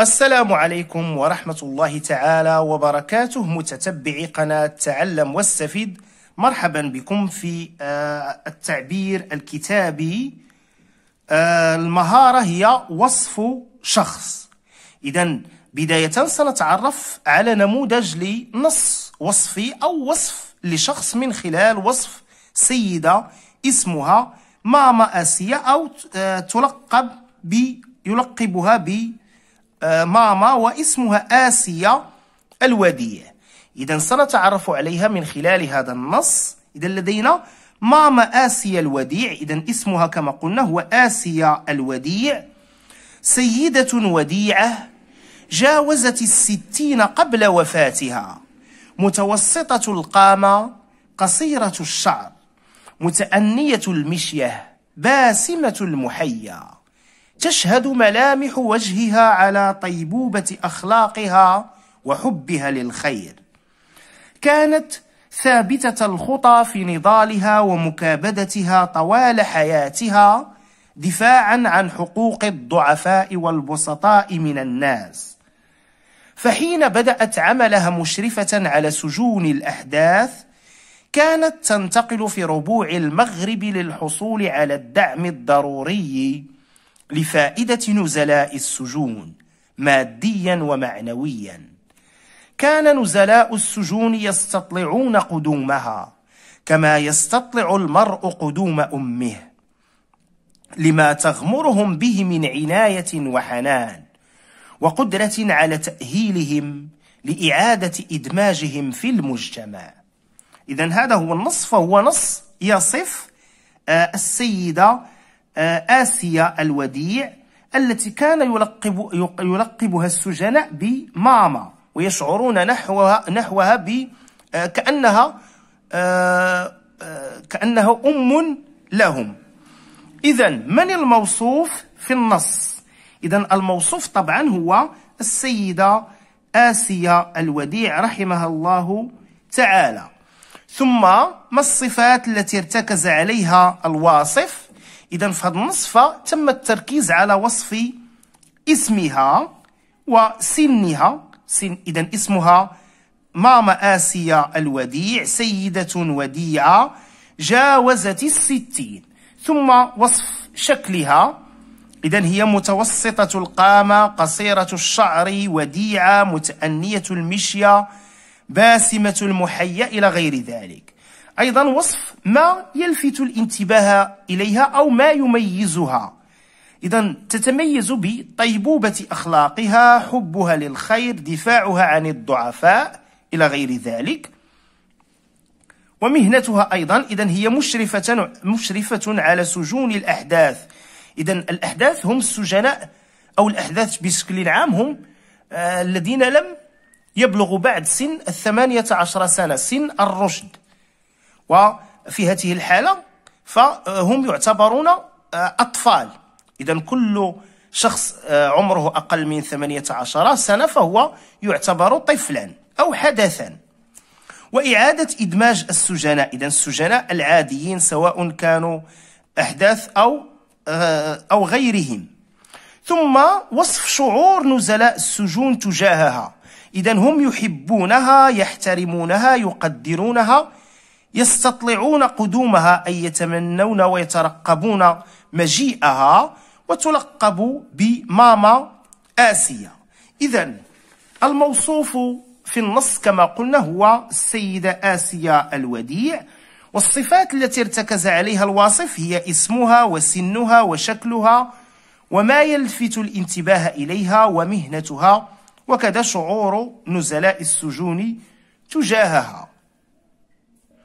السلام عليكم ورحمة الله تعالى وبركاته متتبعي قناة تعلم واستفيد مرحبا بكم في آه، التعبير الكتابي آه، المهارة هي وصف شخص إذا بداية سنتعرف على نموذج لنص وصفي أو وصف لشخص من خلال وصف سيدة اسمها ماما آسيا أو آه، تلقب يلقبها ب آه، ماما واسمها آسيا الوادية إذا سنتعرف عليها من خلال هذا النص إذا لدينا ماما آسيا الوديع إذا اسمها كما قلنا هو آسيا الوديع سيدة وديعة جاوزت الستين قبل وفاتها متوسطة القامة قصيرة الشعر متأنية المشية باسمة المحيا تشهد ملامح وجهها على طيبوبة أخلاقها وحبها للخير كانت ثابتة الخطى في نضالها ومكابدتها طوال حياتها دفاعا عن حقوق الضعفاء والبسطاء من الناس فحين بدأت عملها مشرفة على سجون الأحداث كانت تنتقل في ربوع المغرب للحصول على الدعم الضروري لفائدة نزلاء السجون ماديا ومعنويا كان نزلاء السجون يستطلعون قدومها كما يستطلع المرء قدوم أمه لما تغمرهم به من عناية وحنان وقدرة على تأهيلهم لإعادة إدماجهم في المجتمع إذا هذا هو النص فهو نص يصف آه، السيدة آه، آسيا الوديع التي كان يلقب يلقبها السجناء بماما ويشعرون نحوها نحوها ب آه، كأنها آه، كأنها أم لهم إذا من الموصوف في النص إذا الموصوف طبعا هو السيدة آسيا الوديع رحمها الله تعالى ثم ما الصفات التي ارتكز عليها الواصف إذا في هذه النصفة تم التركيز على وصف اسمها وسنها سن إذا اسمها ماما آسيا الوديع سيدة وديعة جاوزت الستين ثم وصف شكلها إذا هي متوسطة القامة قصيرة الشعر وديعة متأنية المشية باسمة المحية إلى غير ذلك أيضا وصف ما يلفت الانتباه إليها أو ما يميزها إذا تتميز بطيبوبة أخلاقها حبها للخير دفاعها عن الضعفاء إلى غير ذلك ومهنتها أيضا إذا هي مشرفة, مشرفة على سجون الأحداث إذا الأحداث هم السجناء أو الأحداث بشكل عام هم آه، الذين لم يبلغوا بعد سن الثمانية عشر سنة سن الرشد وفي هذه الحالة فهم يعتبرون آه، أطفال إذا كل شخص آه، عمره أقل من 18 سنة فهو يعتبر طفلا أو حدثا وإعادة إدماج السجناء إذا السجناء العاديين سواء كانوا أحداث أو آه، أو غيرهم ثم وصف شعور نزلاء السجون تجاهها إذا هم يحبونها يحترمونها يقدرونها يستطلعون قدومها أي يتمنون ويترقبون مجيئها وتلقب بماما آسيا إذا الموصوف في النص كما قلنا هو السيدة آسيا الوديع والصفات التي ارتكز عليها الواصف هي اسمها وسنها وشكلها وما يلفت الانتباه إليها ومهنتها وكذا شعور نزلاء السجون تجاهها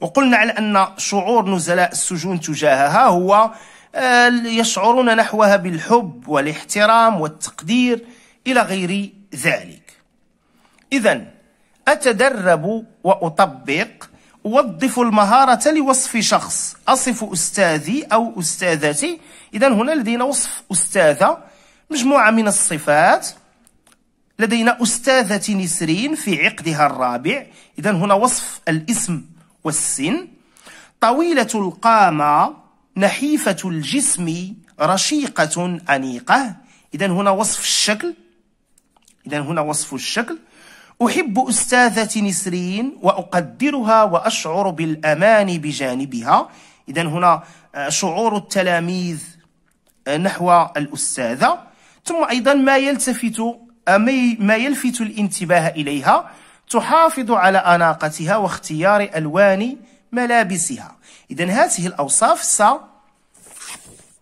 وقلنا على أن شعور نزلاء السجون تجاهها هو آه، يشعرون نحوها بالحب والاحترام والتقدير إلى غير ذلك إذا أتدرب وأطبق أوظف المهارة لوصف شخص أصف أستاذي أو أستاذتي إذا هنا لدينا وصف أستاذة مجموعة من الصفات لدينا أستاذة نسرين في عقدها الرابع إذا هنا وصف الاسم والسن طويلة القامة نحيفة الجسم رشيقة أنيقة إذا هنا وصف الشكل إذا هنا وصف الشكل أحب أستاذة نسرين وأقدرها وأشعر بالأمان بجانبها إذا هنا آه، شعور التلاميذ آه، نحو الأستاذة ثم أيضا ما يلتفت آه، ما يلفت الانتباه إليها تحافظ على أناقتها واختيار ألوان ملابسها إذا هذه الأوصاف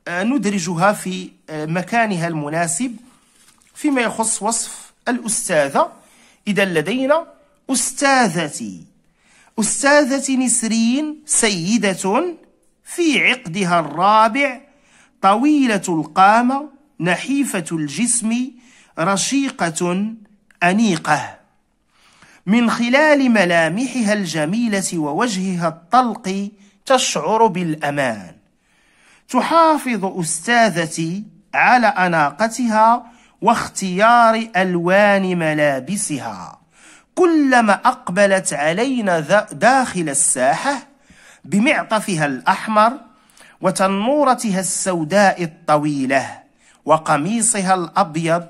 سندرجها آه، في آه، مكانها المناسب فيما يخص وصف الأستاذة إذا لدينا أستاذتي أستاذة نسرين سيدة في عقدها الرابع طويلة القامة نحيفة الجسم رشيقة أنيقة من خلال ملامحها الجميلة ووجهها الطلق تشعر بالأمان تحافظ أستاذتي على أناقتها واختيار ألوان ملابسها كلما أقبلت علينا داخل الساحة بمعطفها الأحمر وتنورتها السوداء الطويلة وقميصها الأبيض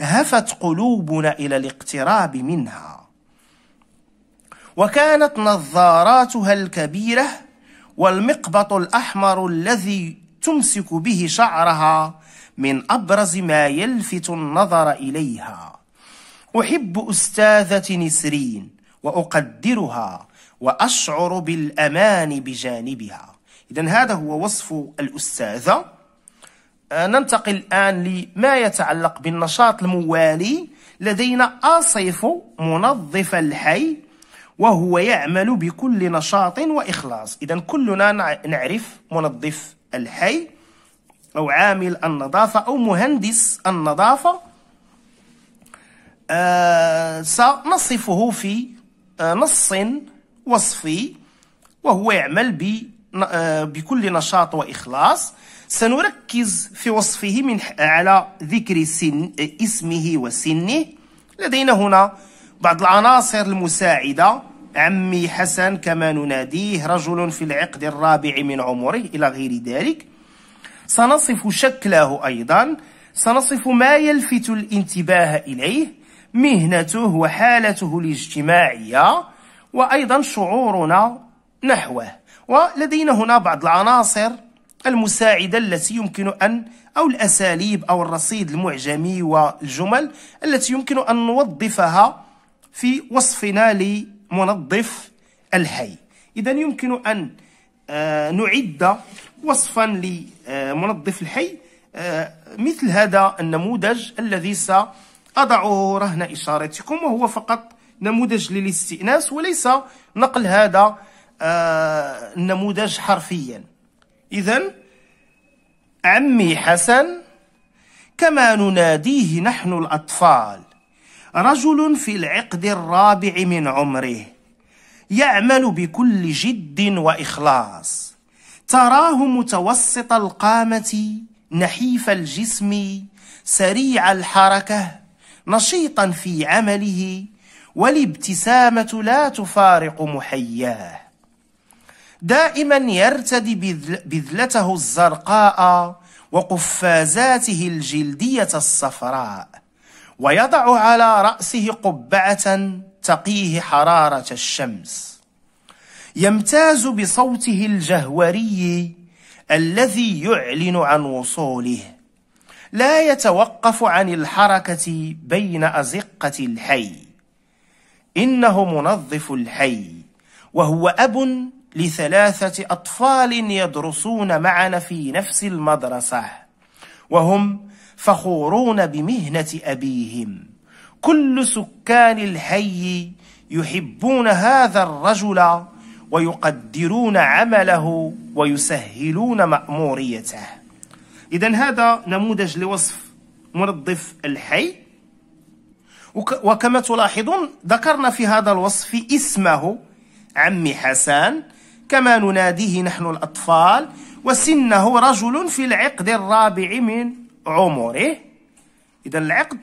هفت قلوبنا إلى الاقتراب منها وكانت نظاراتها الكبيرة والمقبط الأحمر الذي تمسك به شعرها من أبرز ما يلفت النظر إليها أحب أستاذة نسرين وأقدرها وأشعر بالأمان بجانبها إذا هذا هو وصف الأستاذة آه، ننتقل الآن لما يتعلق بالنشاط الموالي لدينا أصف منظف الحي وهو يعمل بكل نشاط وإخلاص إذا كلنا نعرف منظف الحي أو عامل النظافة أو مهندس النظافة آه سنصفه في آه نص وصفي وهو يعمل ب آه بكل نشاط وإخلاص سنركز في وصفه من على ذكر سن آه، اسمه وسنه لدينا هنا بعض العناصر المساعده عمي حسن كما نناديه رجل في العقد الرابع من عمره إلى غير ذلك سنصف شكله أيضا سنصف ما يلفت الانتباه إليه مهنته وحالته الاجتماعية وأيضا شعورنا نحوه ولدينا هنا بعض العناصر المساعدة التي يمكن أن أو الأساليب أو الرصيد المعجمي والجمل التي يمكن أن نوظفها في وصفنا منظف الحي إذا يمكن أن آه، نعد وصفا لمنظف الحي آه، مثل هذا النموذج الذي سأضعه رهن إشارتكم وهو فقط نموذج للاستئناس وليس نقل هذا آه، النموذج حرفيا إذا عمي حسن كما نناديه نحن الأطفال رجل في العقد الرابع من عمره يعمل بكل جد واخلاص تراه متوسط القامه نحيف الجسم سريع الحركه نشيطا في عمله والابتسامه لا تفارق محياه دائما يرتدي بذلته الزرقاء وقفازاته الجلديه الصفراء ويضع على رأسه قبعة تقيه حرارة الشمس يمتاز بصوته الجهوري الذي يعلن عن وصوله لا يتوقف عن الحركة بين أزقة الحي إنه منظف الحي وهو أب لثلاثة أطفال يدرسون معنا في نفس المدرسة وهم فخورون بمهنة أبيهم كل سكان الحي يحبون هذا الرجل ويقدرون عمله ويسهلون مأموريته إذا هذا نموذج لوصف منظف الحي وكما تلاحظون ذكرنا في هذا الوصف اسمه عمي حسن كما نناديه نحن الأطفال وسنه رجل في العقد الرابع من عمره إذا العقد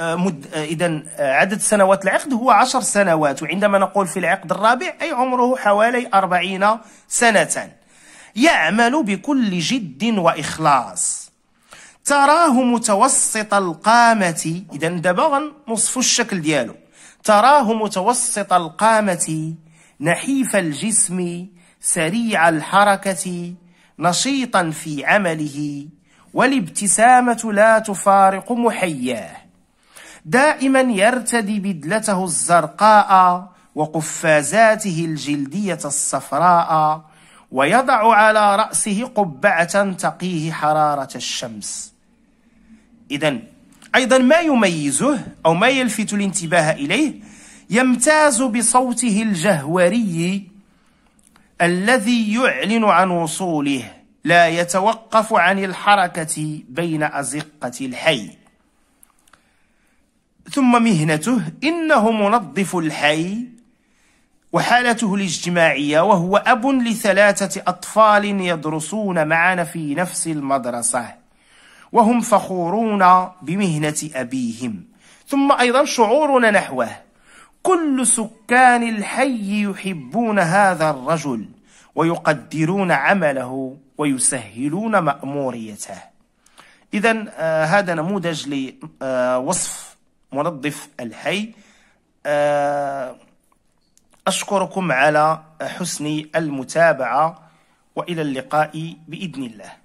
آه، مد... آه، إذا آه، عدد سنوات العقد هو عشر سنوات وعندما نقول في العقد الرابع أي عمره حوالي أربعين سنة يعمل بكل جد وإخلاص تراه متوسط القامة إذا دابا غنوصفو الشكل ديالو تراه متوسط القامة نحيف الجسم سريع الحركة نشيطا في عمله والابتسامة لا تفارق محياه دائما يرتدي بدلته الزرقاء وقفازاته الجلدية الصفراء ويضع على رأسه قبعة تقيه حرارة الشمس إذا أيضا ما يميزه أو ما يلفت الانتباه إليه يمتاز بصوته الجهوري الذي يعلن عن وصوله لا يتوقف عن الحركة بين أزقة الحي ثم مهنته إنه منظف الحي وحالته الاجتماعية وهو أب لثلاثة أطفال يدرسون معنا في نفس المدرسة وهم فخورون بمهنة أبيهم ثم أيضا شعورنا نحوه كل سكان الحي يحبون هذا الرجل ويقدرون عمله ويسهلون مأموريته إذا آه، هذا نموذج لوصف منظف الحي آه، أشكركم على حسن المتابعة وإلى اللقاء بإذن الله